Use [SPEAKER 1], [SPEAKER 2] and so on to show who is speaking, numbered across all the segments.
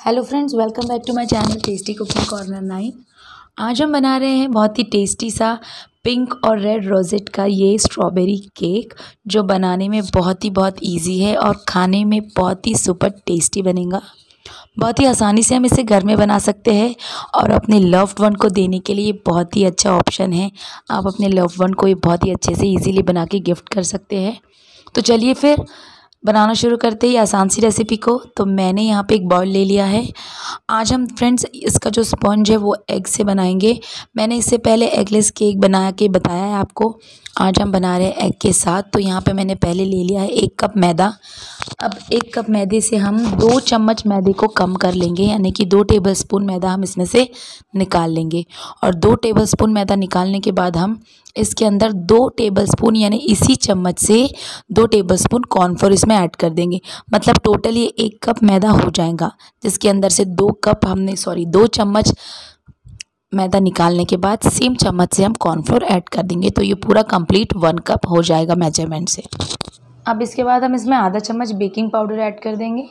[SPEAKER 1] hello friends welcome back to my channel tasty cooking corner nine आज हम बना रहे हैं बहुत ही टेस्टी सा पिंक और रेड रोजेट का ये स्ट्रॉबेरी केक जो बनाने में बहुत ही बहुत इजी है और खाने में बहुत ही सुपर टेस्टी बनेगा बहुत ही आसानी से हम इसे घर में बना सकते हैं और अपने लव्ड वन को देने के लिए बहुत ही अच्छा ऑप्शन है आप अपने लव्ड वन को ये बहुत ही अच्छे से ईजीली बना के गिफ्ट कर सकते हैं तो चलिए फिर बनाना शुरू करते ही आसान सी रेसिपी को तो मैंने यहाँ पे एक बॉल ले लिया है आज हम फ्रेंड्स इसका जो स्पॉन्ज है वो एग से बनाएंगे मैंने इससे पहले एगलेस केक बना के बताया है आपको आज हम बना रहे हैं एग के साथ तो यहाँ पे मैंने पहले ले लिया है एक कप मैदा अब एक कप मैदे से हम दो चम्मच मैदे को कम कर लेंगे यानी कि दो टेबल स्पून मैदा हम इसमें से निकाल लेंगे और दो टेबल स्पून मैदा निकालने के बाद हम इसके अंदर दो टेबलस्पून यानी इसी चम्मच से दो टेबलस्पून कॉर्नफ्लोर इसमें ऐड कर देंगे मतलब टोटल ये एक कप मैदा हो जाएगा जिसके अंदर से दो कप हमने सॉरी दो चम्मच मैदा निकालने के बाद सेम चम्मच से हम कॉर्नफ्लोर ऐड कर देंगे तो ये पूरा कंप्लीट वन कप हो जाएगा मेजरमेंट से अब इसके बाद हम इसमें आधा चम्मच बेकिंग पाउडर ऐड कर देंगे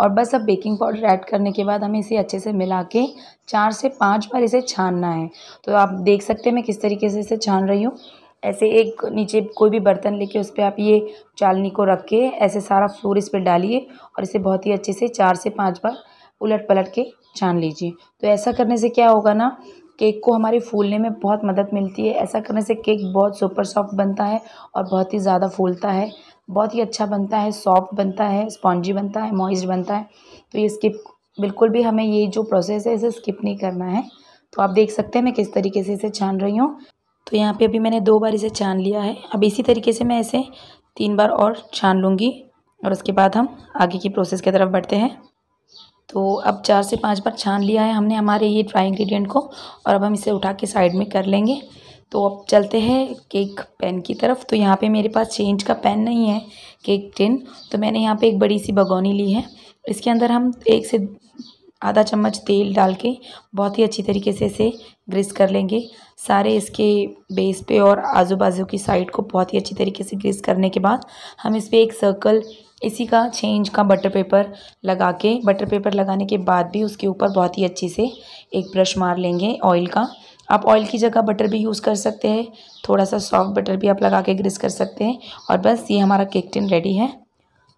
[SPEAKER 1] और बस अब बेकिंग पाउडर ऐड करने के बाद हमें इसे अच्छे से मिला के चार से पाँच बार इसे छानना है तो आप देख सकते हैं मैं किस तरीके से इसे छान रही हूँ ऐसे एक नीचे कोई भी बर्तन लेके उस पर आप ये चालनी को रख के ऐसे सारा फ्लोर इस पर डालिए और इसे बहुत ही अच्छे से चार से पाँच बार उलट पलट के छान लीजिए तो ऐसा करने से क्या होगा ना केक को हमारे फूलने में बहुत मदद मिलती है ऐसा करने से केक बहुत सुपर सॉफ्ट बनता है और बहुत ही ज़्यादा फूलता है बहुत ही अच्छा बनता है सॉफ्ट बनता है स्पॉन्जी बनता है मॉइस्ट बनता है तो ये स्किप बिल्कुल भी हमें ये जो प्रोसेस है इसे स्किप नहीं करना है तो आप देख सकते हैं मैं किस तरीके से इसे छान रही हूँ तो यहाँ पे अभी मैंने दो बार इसे छान लिया है अब इसी तरीके से मैं इसे तीन बार और छान लूँगी और उसके बाद हम आगे की प्रोसेस की तरफ बढ़ते हैं तो अब चार से पाँच बार छान लिया है हमने हमारे ये ड्राई इंग्रीडियंट को और अब हम इसे उठा के साइड में कर लेंगे तो अब चलते हैं केक पेन की तरफ तो यहाँ पे मेरे पास चेंज का पेन नहीं है केक टिन तो मैंने यहाँ पे एक बड़ी सी बगौनी ली है इसके अंदर हम एक से आधा चम्मच तेल डाल के बहुत ही अच्छी तरीके से इसे ग्रिस कर लेंगे सारे इसके बेस पे और आजू बाजू की साइड को बहुत ही अच्छी तरीके से ग्रिस करने के बाद हम इस पर एक सर्कल इसी का छः इंच का बटर पेपर लगा के बटर पेपर लगाने के बाद भी उसके ऊपर बहुत ही अच्छे से एक ब्रश मार लेंगे ऑयल का आप ऑयल की जगह बटर भी यूज़ कर सकते हैं थोड़ा सा सॉफ्ट बटर भी आप लगा के ग्रिस कर सकते हैं और बस ये हमारा केक टिन रेडी है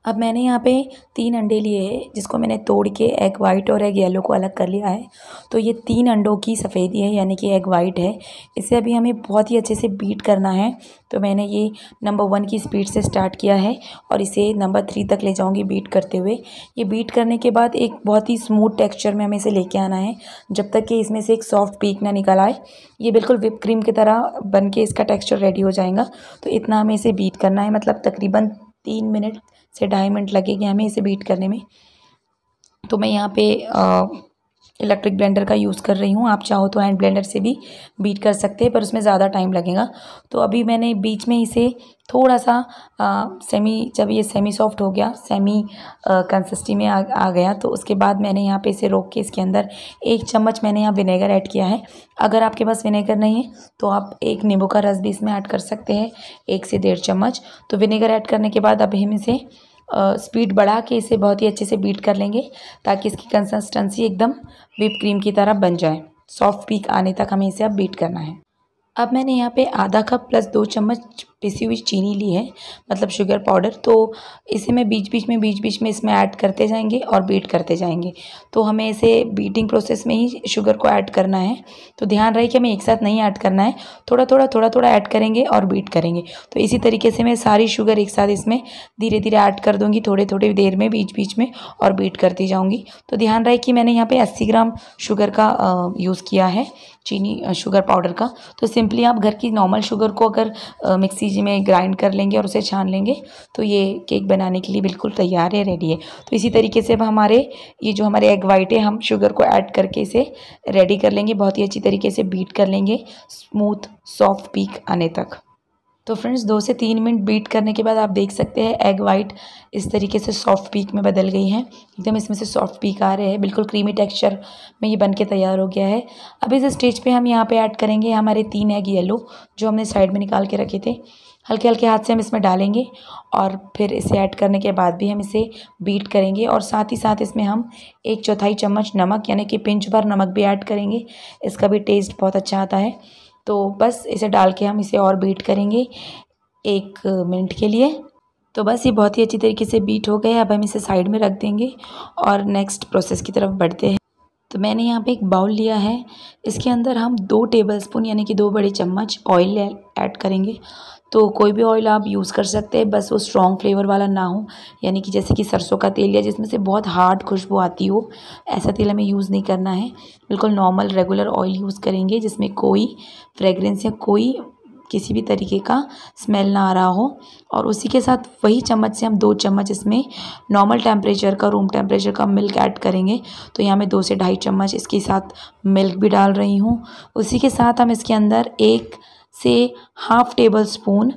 [SPEAKER 1] अब मैंने यहाँ पे तीन अंडे लिए हैं जिसको मैंने तोड़ के एग वाइट और एग येलो को अलग कर लिया है तो ये तीन अंडों की सफ़ेदी है यानी कि एग वाइट है इसे अभी हमें बहुत ही अच्छे से बीट करना है तो मैंने ये नंबर वन की स्पीड से स्टार्ट किया है और इसे नंबर थ्री तक ले जाऊँगी बीट करते हुए ये बीट करने के बाद एक बहुत ही स्मूथ टेक्स्चर में हमें इसे लेके आना है जब तक कि इसमें से एक सॉफ्ट पीक ना निकल आए ये बिल्कुल विप क्रीम की तरह बन के इसका टेक्स्चर रेडी हो जाएगा तो इतना हमें इसे बीट करना है मतलब तकरीबन तीन मिनट से ढाई मिनट लगेंगे हमें इसे बीट करने में तो मैं यहाँ पे इलेक्ट्रिक ब्लेंडर का यूज़ कर रही हूँ आप चाहो तो हैंड ब्लेंडर से भी बीट कर सकते हैं पर उसमें ज़्यादा टाइम लगेगा तो अभी मैंने बीच में इसे थोड़ा सा आ, सेमी जब ये सेमी सॉफ्ट हो गया सेमी कंसिस्टी में आ, आ गया तो उसके बाद मैंने यहाँ पे इसे रोक के इसके अंदर एक चम्मच मैंने यहाँ विनेगर ऐड किया है अगर आपके पास विनेगर नहीं है तो आप एक नींबू का रस भी इसमें ऐड कर सकते हैं एक से डेढ़ चम्मच तो विनेगर ऐड करने के बाद अभी हम इसे स्पीड बढ़ा के इसे बहुत ही अच्छे से बीट कर लेंगे ताकि इसकी कंसिस्टेंसी एकदम विप क्रीम की तरह बन जाए सॉफ्ट पीक आने तक हमें इसे अब बीट करना है अब मैंने यहाँ पे आधा कप प्लस दो चम्मच पिसी हुई चीनी ली है मतलब शुगर पाउडर तो इसे मैं बीच बीच में बीच बीच में इसमें ऐड करते जाएंगे और बीट करते जाएंगे तो हमें इसे बीटिंग प्रोसेस में ही शुगर को ऐड करना है तो ध्यान रहे कि हमें एक साथ नहीं ऐड करना है थोड़ा थोड़ा थोड़ा थोड़ा ऐड करेंगे और बीट करेंगे तो इसी तरीके से मैं सारी शुगर एक साथ इसमें धीरे धीरे ऐड कर दूँगी थोड़े थोड़ी देर में बीच बीच में और बीट करती जाऊँगी तो ध्यान रहे कि मैंने यहाँ पर अस्सी ग्राम शुगर का यूज़ किया है चीनी शुगर पाउडर का तो सिंपली आप घर की नॉर्मल शुगर को अगर मिक्सी इसी में ग्राइंड कर लेंगे और उसे छान लेंगे तो ये केक बनाने के लिए बिल्कुल तैयार है रेडी है तो इसी तरीके से अब हमारे ये जो हमारे एग वाइट है हम शुगर को ऐड करके इसे रेडी कर लेंगे बहुत ही अच्छी तरीके से बीट कर लेंगे स्मूथ सॉफ्ट पीक आने तक तो फ्रेंड्स दो से तीन मिनट बीट करने के बाद आप देख सकते हैं एग वाइट इस तरीके से सॉफ्ट पीक में बदल गई है एकदम इसमें से सॉफ्ट पीक आ रहे हैं बिल्कुल क्रीमी टेक्सचर में ये बन के तैयार हो गया है अब इस स्टेज पे हम यहाँ पे ऐड करेंगे हमारे तीन एग येलो जो हमने साइड में निकाल के रखे थे हल्के हल्के हाथ से हम इसमें डालेंगे और फिर इसे ऐड करने के बाद भी हम इसे बीट करेंगे और साथ ही साथ इसमें हम एक चौथाई चम्मच नमक यानी कि पिंच भर नमक भी ऐड करेंगे इसका भी टेस्ट बहुत अच्छा आता है तो बस इसे डाल के हम इसे और बीट करेंगे एक मिनट के लिए तो बस ये बहुत ही अच्छी तरीके से बीट हो गए अब हम इसे साइड में रख देंगे और नेक्स्ट प्रोसेस की तरफ बढ़ते हैं तो मैंने यहाँ पे एक बाउल लिया है इसके अंदर हम दो टेबलस्पून यानी कि दो बड़े चम्मच ऑयल ऐड करेंगे तो कोई भी ऑयल आप यूज़ कर सकते हैं बस वो स्ट्रॉन्ग फ्लेवर वाला ना हो यानी कि जैसे कि सरसों का तेल या जिसमें से बहुत हार्ड खुशबू आती हो ऐसा तेल हमें यूज़ नहीं करना है बिल्कुल नॉर्मल रेगुलर ऑयल यूज़ करेंगे जिसमें कोई फ्रेगरेंस या कोई किसी भी तरीके का स्मेल ना आ रहा हो और उसी के साथ वही चम्मच से हम दो चम्मच इसमें नॉर्मल टेम्परेचर का रूम टेम्परेचर का मिल्क ऐड करेंगे तो यहाँ मैं दो से ढाई चम्मच इसके साथ मिल्क भी डाल रही हूँ उसी के साथ हम इसके अंदर एक से half tablespoon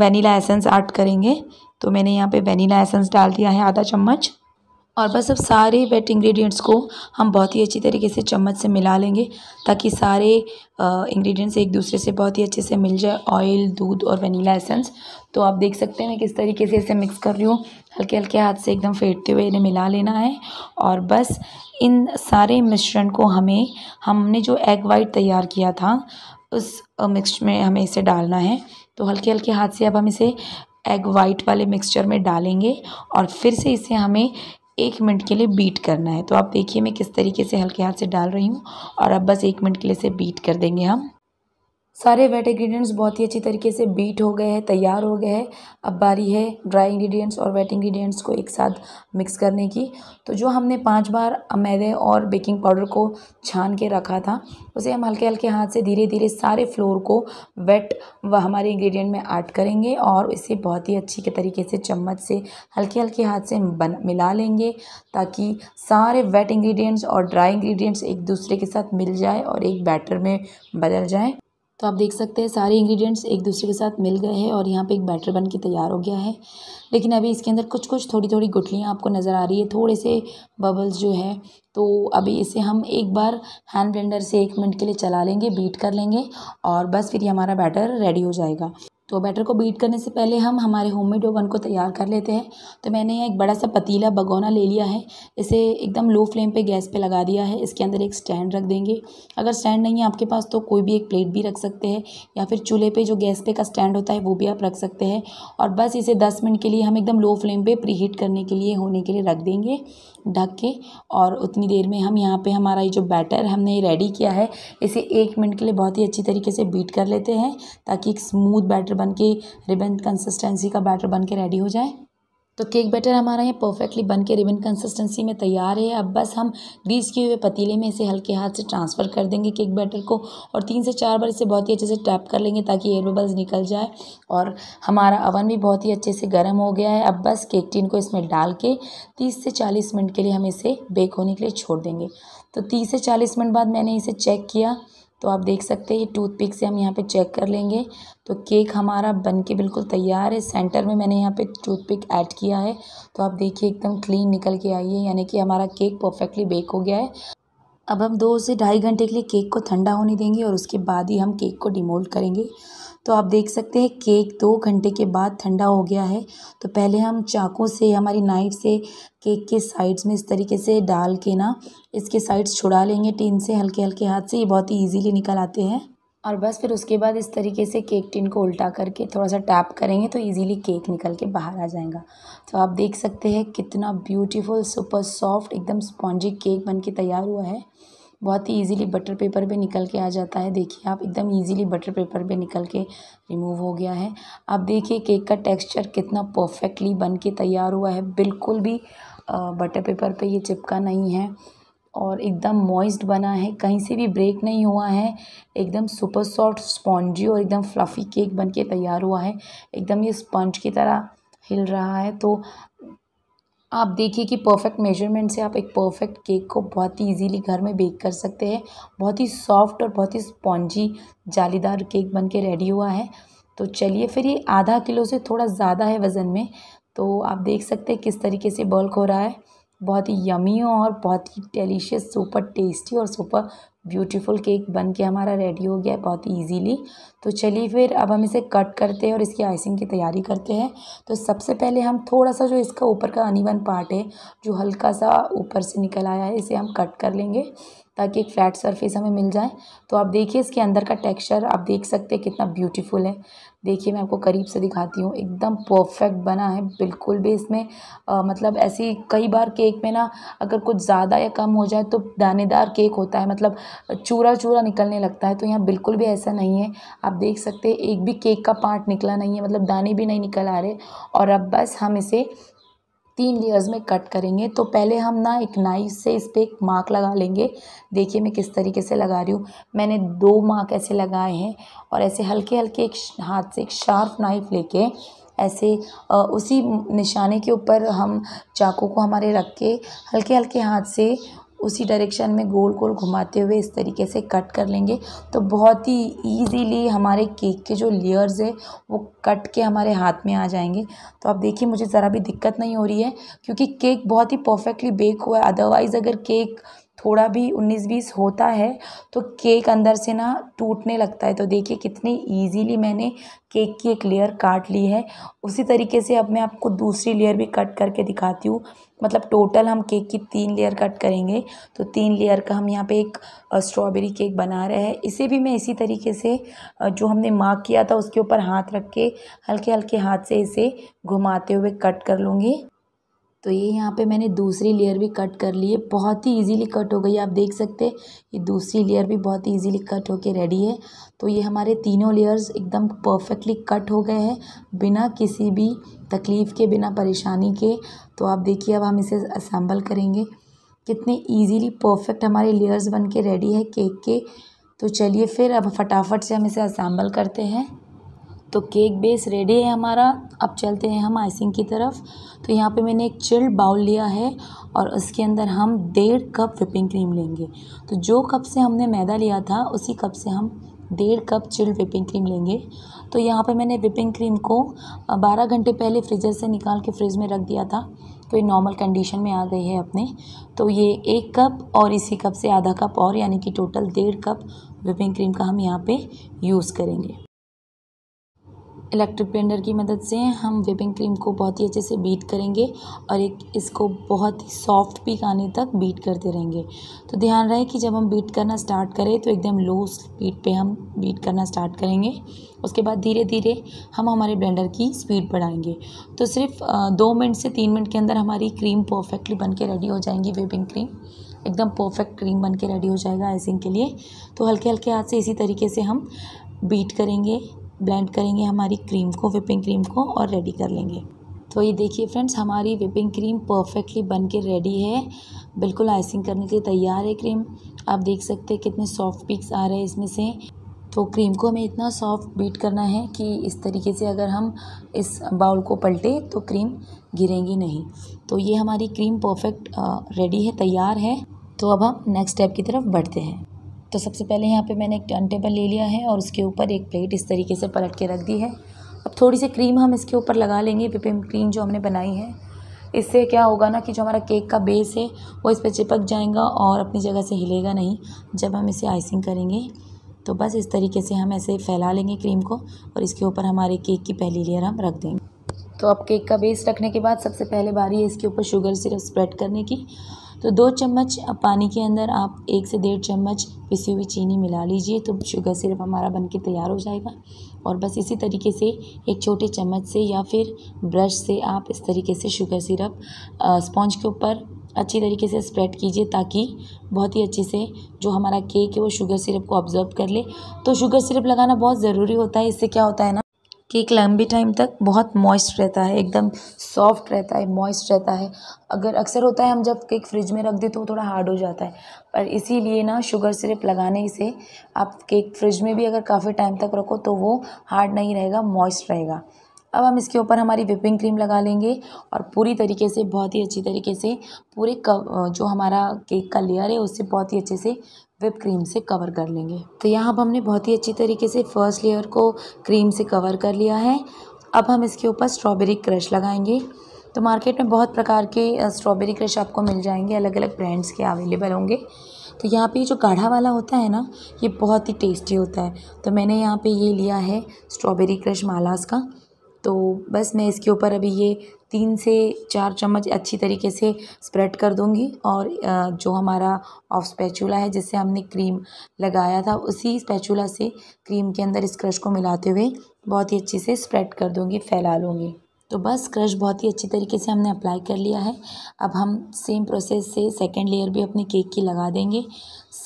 [SPEAKER 1] vanilla essence add करेंगे तो मैंने यहाँ पे वनीला एसेंस डाल दिया है आधा चम्मच और बस अब सारे वेट इंग्रेडिएंट्स को हम बहुत ही अच्छी तरीके से चम्मच से मिला लेंगे ताकि सारे इंग्रेडिएंट्स एक दूसरे से बहुत ही अच्छे से मिल जाए ऑयल दूध और वनीला एसेंस तो आप देख सकते हैं मैं किस तरीके से इसे मिक्स कर रही हूँ हल्के हल्के हाथ से एकदम फेंटते हुए इन्हें मिला लेना है और बस इन सारे मिश्रण को हमें हमने जो एग वाइट तैयार किया था उस मिक्स में हमें इसे डालना है तो हल्के हल्के हाथ से अब हम इसे एग वाइट वाले मिक्सचर में डालेंगे और फिर से इसे हमें एक मिनट के लिए बीट करना है तो आप देखिए मैं किस तरीके से हल्के हाथ से डाल रही हूँ और अब बस एक मिनट के लिए इसे बीट कर देंगे हम सारे वेट इंग्रेडिएंट्स बहुत ही अच्छी तरीके से बीट हो गए हैं तैयार हो गए हैं अब बारी है ड्राई इंग्रेडिएंट्स और वेट इंग्रेडिएंट्स को एक साथ मिक्स करने की तो जो हमने पांच बार मैदे और बेकिंग पाउडर को छान के रखा था उसे हम हल्के हल्के हाथ से धीरे धीरे सारे फ्लोर को वेट व हमारे इंग्रेडिएंट में ऐड करेंगे और इसे बहुत ही अच्छी के तरीके से चम्मच से हल्के हल्के हाथ से बन मिला लेंगे ताकि सारे वेट इंग्रेडिएंट्स और ड्राई इंग्रेडिएंट्स एक दूसरे के साथ मिल जाए और एक बैटर में बदल जाए तो आप देख सकते हैं सारे इंग्रेडिएंट्स एक दूसरे के साथ मिल गए हैं और यहाँ पे एक बैटर बन के तैयार हो गया है लेकिन अभी इसके अंदर कुछ कुछ थोड़ी थोड़ी गुठलियाँ आपको नज़र आ रही है थोड़े से बबल्स जो है तो अभी इसे हम एक बार हैंड ब्लेंडर से एक मिनट के लिए चला लेंगे बीट कर लेंगे और बस फिर ये हमारा बैटर रेडी हो जाएगा तो बैटर को बीट करने से पहले हम हमारे होममेड ओवन को तैयार कर लेते हैं तो मैंने यहाँ एक बड़ा सा पतीला भगोना ले लिया है इसे एकदम लो फ्लेम पे गैस पे लगा दिया है इसके अंदर एक स्टैंड रख देंगे अगर स्टैंड नहीं है आपके पास तो कोई भी एक प्लेट भी रख सकते हैं या फिर चूल्हे पर जो गैस पे का स्टैंड होता है वो भी आप रख सकते हैं और बस इसे दस मिनट के लिए हम एकदम लो फ्लेम पर प्री हीट करने के लिए होने के लिए रख देंगे ढक के और उतनी देर में हम यहाँ पर हमारा ये जो बैटर हमने रेडी किया है इसे एक मिनट के लिए बहुत ही अच्छी तरीके से बीट कर लेते हैं ताकि एक स्मूथ बैटर बन के रिबन कंसिस्टेंसी का बैटर बन के रेडी हो जाए तो केक बैटर हमारा ये परफेक्टली बन के रिबन कंसिस्टेंसी में तैयार है अब बस हम ग्रीस किए हुए पतीले में इसे हल्के हाथ से ट्रांसफ़र कर देंगे केक बैटर को और तीन से चार बार इसे बहुत ही अच्छे से टैप कर लेंगे ताकि एयर बबल्स निकल जाए और हमारा अवन भी बहुत ही अच्छे से गर्म हो गया है अब बस केक टिन को इसमें डाल के तीस से चालीस मिनट के लिए हम इसे बेक होने के लिए छोड़ देंगे तो तीस से चालीस मिनट बाद मैंने इसे चेक किया तो आप देख सकते हैं ये टूथपिक से हम यहाँ पे चेक कर लेंगे तो केक हमारा बन के बिल्कुल तैयार है सेंटर में मैंने यहाँ पे टूथपिक ऐड किया है तो आप देखिए एकदम क्लीन निकल के आई है यानी कि हमारा केक परफेक्टली बेक हो गया है अब हम दो से ढाई घंटे के लिए केक को ठंडा होने देंगे और उसके बाद ही हम केक को डिमोल्ड करेंगे तो आप देख सकते हैं केक दो घंटे के बाद ठंडा हो गया है तो पहले हम चाकू से हमारी नाइफ से केक के साइड्स में इस तरीके से डाल के ना इसके साइड्स छुड़ा लेंगे टीन से हल्के हल्के हाथ से ये बहुत ही ईजीली निकल आते हैं और बस फिर उसके बाद इस तरीके से केक टिन को उल्टा करके थोड़ा सा टैप करेंगे तो इजीली केक निकल के बाहर आ जाएगा तो आप देख सकते हैं कितना ब्यूटीफुल सुपर सॉफ्ट एकदम स्पॉन्जी केक बन के तैयार हुआ है बहुत ही इजीली बटर पेपर पे निकल के आ जाता है देखिए आप एकदम इजीली बटर पेपर पे निकल के रिमूव हो गया है आप देखिए केक का टेक्स्चर कितना परफेक्टली बन के तैयार हुआ है बिल्कुल भी बटर पेपर पे ये चिपका नहीं है और एकदम मॉइस्ड बना है कहीं से भी ब्रेक नहीं हुआ है एकदम सुपर सॉफ्ट स्पॉन्जी और एकदम फ्लफ़ी केक बन के तैयार हुआ है एकदम ये स्पंज की तरह हिल रहा है तो आप देखिए कि परफेक्ट मेजरमेंट से आप एक परफेक्ट केक को बहुत ही इजीली घर में बेक कर सकते हैं बहुत ही सॉफ्ट और बहुत ही स्पॉन्जी जालीदार केक बन के रेडी हुआ है तो चलिए फिर ये आधा किलो से थोड़ा ज़्यादा है वज़न में तो आप देख सकते हैं किस तरीके से बल्क हो रहा है बहुत ही यमी और बहुत ही डेलीशियस सुपर टेस्टी और सुपर ब्यूटीफुल केक बन के हमारा रेडी हो गया है बहुत इजीली तो चलिए फिर अब हम इसे कट करते हैं और इसकी आइसिंग की तैयारी करते हैं तो सबसे पहले हम थोड़ा सा जो इसका ऊपर का अनिवन पार्ट है जो हल्का सा ऊपर से निकल आया है इसे हम कट कर लेंगे ताकि एक फ्लैट सरफेस हमें मिल जाए तो आप देखिए इसके अंदर का टेक्स्चर आप देख सकते हैं कितना ब्यूटीफुल है देखिए मैं आपको करीब से दिखाती हूँ एकदम परफेक्ट बना है बिल्कुल भी इसमें आ, मतलब ऐसी कई बार केक में ना अगर कुछ ज़्यादा या कम हो जाए तो दानेदार केक होता है मतलब चूरा चूरा निकलने लगता है तो यहाँ बिल्कुल भी ऐसा नहीं है आप देख सकते हैं एक भी केक का पार्ट निकला नहीं है मतलब दाने भी नहीं निकल आ रहे और अब बस हम इसे तीन लेयर्स में कट करेंगे तो पहले हम ना एक नाइफ से इस पर एक मार्क लगा लेंगे देखिए मैं किस तरीके से लगा रही हूँ मैंने दो मार्क ऐसे लगाए हैं और ऐसे हल्के हल्के एक हाथ से एक शार्प नाइफ लेके ऐसे उसी निशाने के ऊपर हम चाकू को हमारे रख के हल्के हल्के हाथ से उसी डायरेक्शन में गोल गोल घुमाते हुए इस तरीके से कट कर लेंगे तो बहुत ही ईजीली हमारे केक के जो लेयर्स है वो कट के हमारे हाथ में आ जाएंगे तो आप देखिए मुझे ज़रा भी दिक्कत नहीं हो रही है क्योंकि केक बहुत ही परफेक्टली बेक हुआ है अदरवाइज़ अगर केक थोड़ा भी उन्नीस बीस होता है तो केक अंदर से ना टूटने लगता है तो देखिए कितनी ईजीली मैंने केक की एक लेयर काट ली है उसी तरीके से अब मैं आपको दूसरी लेयर भी कट करके दिखाती हूँ मतलब टोटल हम केक की तीन लेयर कट करेंगे तो तीन लेयर का हम यहाँ पे एक स्ट्रॉबेरी केक बना रहे हैं इसे भी मैं इसी तरीके से जो हमने मार्क किया था उसके ऊपर हाथ रख के हल्के हल्के हाथ से इसे घुमाते हुए कट कर लूँगी तो ये यहाँ पे मैंने दूसरी लेयर भी कट कर ली है बहुत ही इजीली कट हो गई आप देख सकते हैं ये दूसरी लेयर भी बहुत ही इजीली कट होके रेडी है तो ये हमारे तीनों लेयर्स एकदम परफेक्टली कट हो गए हैं बिना किसी भी तकलीफ़ के बिना परेशानी के तो आप देखिए अब हम इसे असम्बल करेंगे कितने ईजीली परफेक्ट हमारे लेयर्स बन के रेडी है केक के तो चलिए फिर अब फटाफट से हम इसे असम्बल करते हैं तो केक बेस रेडी है हमारा अब चलते हैं हम आइसिंग की तरफ तो यहाँ पे मैंने एक चिल्ड बाउल लिया है और उसके अंदर हम डेढ़ कप विपिंग क्रीम लेंगे तो जो कप से हमने मैदा लिया था उसी कप से हम डेढ़ कप चिल्ड विपिंग क्रीम लेंगे तो यहाँ पे मैंने विपिंग क्रीम को 12 घंटे पहले फ्रीजर से निकाल के फ्रिज में रख दिया था तो ये नॉर्मल कंडीशन में आ गई है अपने तो ये एक कप और इसी कप से आधा कप और यानी कि टोटल डेढ़ कप विपिंग क्रीम का हम यहाँ पे यूज़ करेंगे इलेक्ट्रिक ब्लेंडर की मदद से हम व्हिपिंग क्रीम को बहुत ही अच्छे से बीट करेंगे और एक इसको बहुत ही सॉफ्ट पीक आने तक बीट करते रहेंगे तो ध्यान रहे कि जब हम बीट करना स्टार्ट करें तो एकदम लो स्पीड पे हम बीट करना स्टार्ट करेंगे उसके बाद धीरे धीरे हम हमारे ब्लेंडर की स्पीड बढ़ाएंगे तो सिर्फ दो मिनट से तीन मिनट के अंदर हमारी क्रीम परफेक्टली बन के रेडी हो जाएंगी व्हिपिंग क्रीम एकदम परफेक्ट क्रीम बन के रेडी हो जाएगा आइसिंग के लिए तो हल्के हल्के हाथ से इसी तरीके से हम बीट करेंगे ब्लेंड करेंगे हमारी क्रीम को विपिंग क्रीम को और रेडी कर लेंगे तो ये देखिए फ्रेंड्स हमारी विपिंग क्रीम परफेक्टली बन के रेडी है बिल्कुल आइसिंग करने के लिए तैयार है क्रीम आप देख सकते हैं कितने सॉफ्ट पिक्स आ रहे हैं इसमें से तो क्रीम को हमें इतना सॉफ्ट बीट करना है कि इस तरीके से अगर हम इस बाउल को पलटे तो क्रीम गिरेंगी नहीं तो ये हमारी क्रीम परफेक्ट रेडी है तैयार है तो अब हम नेक्स्ट स्टेप की तरफ बढ़ते हैं तो सबसे पहले यहाँ पे मैंने एक टर्न टेबल ले लिया है और उसके ऊपर एक प्लेट इस तरीके से पलट के रख दी है अब थोड़ी सी क्रीम हम इसके ऊपर लगा लेंगे पिपिम क्रीम जो हमने बनाई है इससे क्या होगा ना कि जो हमारा केक का बेस है वो इस पर चिपक जाएगा और अपनी जगह से हिलेगा नहीं जब हम इसे आइसिंग करेंगे तो बस इस तरीके से हम ऐसे फैला लेंगे क्रीम को और इसके ऊपर हमारे केक की पहली लेयर हम रख देंगे तो अब केक का बेस रखने के बाद सबसे पहले बारी है इसके ऊपर शुगर सिरप स्प्रेड करने की तो दो चम्मच पानी के अंदर आप एक से डेढ़ चम्मच पिसी हुई चीनी मिला लीजिए तो शुगर सिरप हमारा बन के तैयार हो जाएगा और बस इसी तरीके से एक छोटे चम्मच से या फिर ब्रश से आप इस तरीके से शुगर सिरप स्पॉन्ज के ऊपर अच्छी तरीके से स्प्रेड कीजिए ताकि बहुत ही अच्छे से जो हमारा केक है वो शुगर सिरप को ऑब्ज़र्व कर ले तो शुगर सिरप लगाना बहुत ज़रूरी होता है इससे क्या होता है ना केक लंबे टाइम तक बहुत मॉइस्ट रहता है एकदम सॉफ्ट रहता है मॉइस्ट रहता है अगर अक्सर होता है हम जब केक फ्रिज में रख देते तो थोड़ा हार्ड हो जाता है पर इसीलिए ना शुगर सिरप लगाने से आप केक फ्रिज में भी अगर काफ़ी टाइम तक रखो तो वो हार्ड नहीं रहेगा मॉइस्ट रहेगा अब हम इसके ऊपर हमारी विपिंग क्रीम लगा लेंगे और पूरी तरीके से बहुत ही अच्छी तरीके से पूरे कव जो हमारा केक का लेयर है उससे बहुत ही अच्छे से विप क्रीम से कवर कर लेंगे तो यहाँ अब हमने बहुत ही अच्छी तरीके से फर्स्ट लेयर को क्रीम से कवर कर लिया है अब हम इसके ऊपर स्ट्रॉबेरी क्रश लगाएंगे तो मार्केट में बहुत प्रकार के स्ट्रॉबेरी क्रश आपको मिल जाएंगे अलग अलग ब्रांड्स के अवेलेबल होंगे तो यहाँ पे जो काढ़ा वाला होता है ना ये बहुत ही टेस्टी होता है तो मैंने यहाँ पे ये लिया है स्ट्रॉबेरी क्रश मालास का तो बस मैं इसके ऊपर अभी ये तीन से चार चम्मच अच्छी तरीके से स्प्रेड कर दूंगी और जो हमारा ऑफ स्पैचूला है जिससे हमने क्रीम लगाया था उसी स्पैचूला से क्रीम के अंदर इस क्रश को मिलाते हुए बहुत ही अच्छी से स्प्रेड कर दूंगी फैला लूँगी तो बस क्रश बहुत ही अच्छी तरीके से हमने अप्लाई कर लिया है अब हम सेम प्रोसेस से सेकेंड लेयर भी अपने केक की लगा देंगे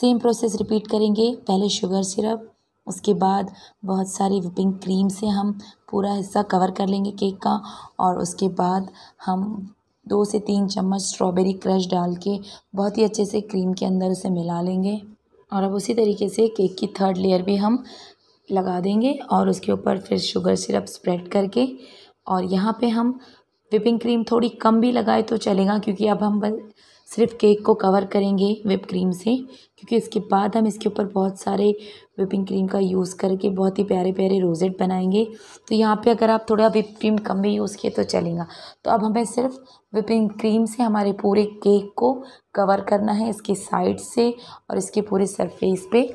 [SPEAKER 1] सेम प्रोसेस रिपीट करेंगे पहले शुगर सिरप उसके बाद बहुत सारी विपिंग क्रीम से हम पूरा हिस्सा कवर कर लेंगे केक का और उसके बाद हम दो से तीन चम्मच स्ट्रॉबेरी क्रश डाल के बहुत ही अच्छे से क्रीम के अंदर उसे मिला लेंगे और अब उसी तरीके से केक की थर्ड लेयर भी हम लगा देंगे और उसके ऊपर फिर शुगर सिरप स्प्रेड करके और यहाँ पे हम विपिंग क्रीम थोड़ी कम भी लगाए तो चलेगा क्योंकि अब हम बस सिर्फ केक को कवर करेंगे विप क्रीम से क्योंकि इसके बाद हम इसके ऊपर बहुत सारे विपिंग क्रीम का यूज़ करके बहुत ही प्यारे प्यारे रोजेट बनाएंगे तो यहाँ पे अगर आप थोड़ा विप क्रीम कम भी यूज़ किए तो चलेगा तो अब हमें सिर्फ विपिंग क्रीम से हमारे पूरे केक को कवर करना है इसकी साइड से और इसके पूरे सरफेस पे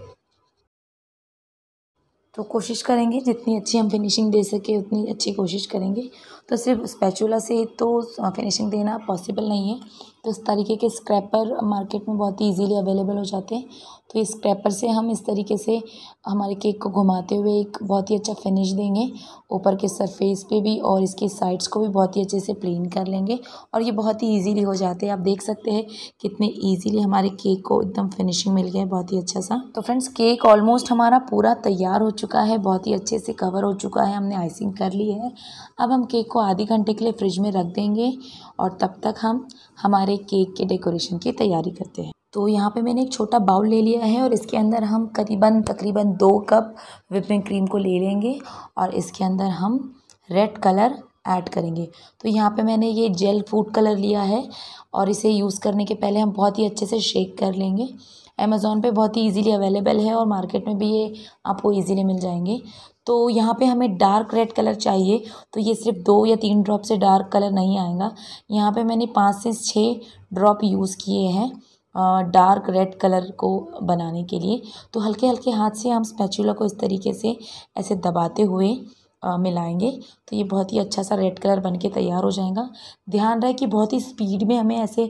[SPEAKER 1] तो कोशिश करेंगे जितनी अच्छी हम फिनिशिंग दे सके उतनी अच्छी कोशिश करेंगे तो सिर्फ स्पैचुला से तो फिनिशिंग देना पॉसिबल नहीं है तो इस तरीके के स्क्रैपर मार्केट में बहुत ही ईज़िली अवेलेबल हो जाते हैं तो इस स्क्रैपर से हम इस तरीके से हमारे केक को घुमाते हुए एक बहुत ही अच्छा फिनिश देंगे ऊपर के सरफेस पे भी और इसके साइड्स को भी बहुत ही अच्छे से प्लेन कर लेंगे और ये बहुत ही ईजीली हो जाते हैं आप देख सकते हैं कितने ईजीली हमारे केक को एकदम फिनिशिंग मिल गया है बहुत ही अच्छा सा तो फ्रेंड्स केक ऑलमोस्ट हमारा पूरा तैयार हो चुका है बहुत ही अच्छे से कवर हो चुका है हमने आइसिंग कर ली है अब हम केक को आधे घंटे के लिए फ्रिज में रख देंगे और तब तक हम हमारे केक के डेकोरेशन की तैयारी करते हैं तो यहाँ पे मैंने एक छोटा बाउल ले लिया है और इसके अंदर हम करीबन तकरीबन दो कप विपिंग क्रीम को ले लेंगे और इसके अंदर हम रेड कलर ऐड करेंगे तो यहाँ पे मैंने ये जेल फूड कलर लिया है और इसे यूज़ करने के पहले हम बहुत ही अच्छे से शेक कर लेंगे अमेज़ोन पे बहुत ही इजीली अवेलेबल है और मार्केट में भी ये आपको इजीली मिल जाएंगे तो यहाँ पे हमें डार्क रेड कलर चाहिए तो ये सिर्फ दो या तीन ड्रॉप से डार्क कलर नहीं आएगा यहाँ पे मैंने पाँच से छः ड्रॉप यूज़ किए हैं डार्क रेड कलर को बनाने के लिए तो हल्के हल्के हाथ से हम स्पैचुला को इस तरीके से ऐसे दबाते हुए आ, मिलाएंगे तो ये बहुत ही अच्छा सा रेड कलर बन के तैयार हो जाएगा ध्यान रहे कि बहुत ही स्पीड में हमें ऐसे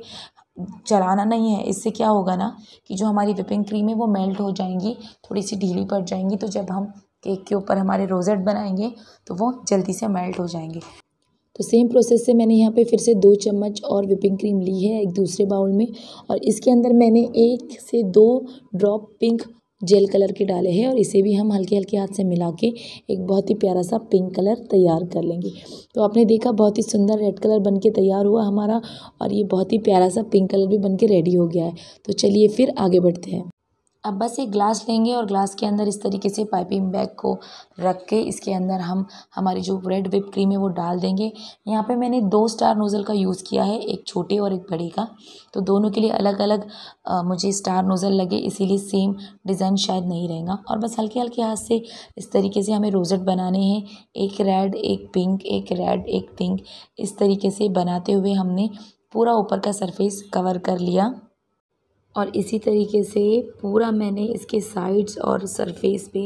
[SPEAKER 1] चलाना नहीं है इससे क्या होगा ना कि जो हमारी विपिंग क्रीम है वो मेल्ट हो जाएंगी थोड़ी सी ढीली पड़ जाएंगी तो जब हम केक के ऊपर हमारे रोज़ेट बनाएंगे तो वो जल्दी से मेल्ट हो जाएंगे तो सेम प्रोसेस से मैंने यहाँ पे फिर से दो चम्मच और विपिंग क्रीम ली है एक दूसरे बाउल में और इसके अंदर मैंने एक से दो ड्रॉप पिंक जेल कलर के डाले हैं और इसे भी हम हल्के हल्के हाथ से मिला के एक बहुत ही प्यारा सा पिंक कलर तैयार कर लेंगे तो आपने देखा बहुत ही सुंदर रेड कलर बन के तैयार हुआ हमारा और ये बहुत ही प्यारा सा पिंक कलर भी बन के रेडी हो गया है तो चलिए फिर आगे बढ़ते हैं अब बस एक ग्लास लेंगे और ग्लास के अंदर इस तरीके से पाइपिंग बैग को रख के इसके अंदर हम हमारी जो रेड विप क्रीम है वो डाल देंगे यहाँ पे मैंने दो स्टार नोज़ल का यूज़ किया है एक छोटे और एक बड़े का तो दोनों के लिए अलग अलग आ, मुझे स्टार नोज़ल लगे इसीलिए सेम डिज़ाइन शायद नहीं रहेगा और बस हल्के हल्के हाथ से इस तरीके से हमें रोज़ट बनाने हैं एक रेड एक पिंक एक रेड एक पिंक इस तरीके से बनाते हुए हमने पूरा ऊपर का सरफेस कवर कर लिया और इसी तरीके से पूरा मैंने इसके साइड्स और सरफेस पे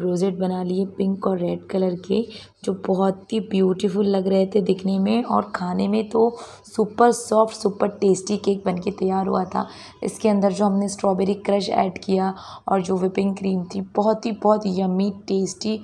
[SPEAKER 1] रोजेट बना लिए पिंक और रेड कलर के जो बहुत ही ब्यूटीफुल लग रहे थे दिखने में और खाने में तो super soft super tasty cake बनके तैयार हुआ था इसके अंदर जो हमने स्ट्रॉबेरी क्रश ऐड किया और जो विपिंग क्रीम थी बहुत ही बहुत यमी टेस्टी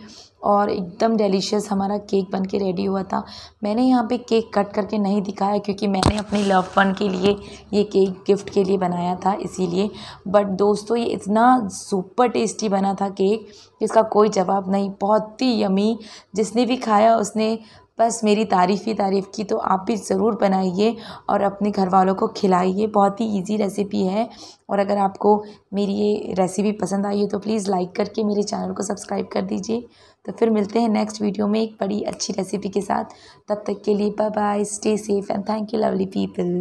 [SPEAKER 1] और एकदम डिलीशियस हमारा केक बन के रेडी हुआ था मैंने यहाँ पे केक कट करके नहीं दिखाया क्योंकि मैंने अपने लव वन के लिए ये केक गिफ्ट के लिए बनाया था इसीलिए बट दोस्तों ये इतना सुपर टेस्टी बना था केक इसका कोई जवाब नहीं बहुत ही यमी जिसने भी खाया उसने बस मेरी तारीफ़ ही तारीफ़ की तो आप भी ज़रूर बनाइए और अपने घर वालों को खिलाइए बहुत ही इजी रेसिपी है और अगर आपको मेरी ये रेसिपी पसंद आई है तो प्लीज़ लाइक करके मेरे चैनल को सब्सक्राइब कर दीजिए तो फिर मिलते हैं नेक्स्ट वीडियो में एक बड़ी अच्छी रेसिपी के साथ तब तक के लिए bye bye stay safe and thank you lovely people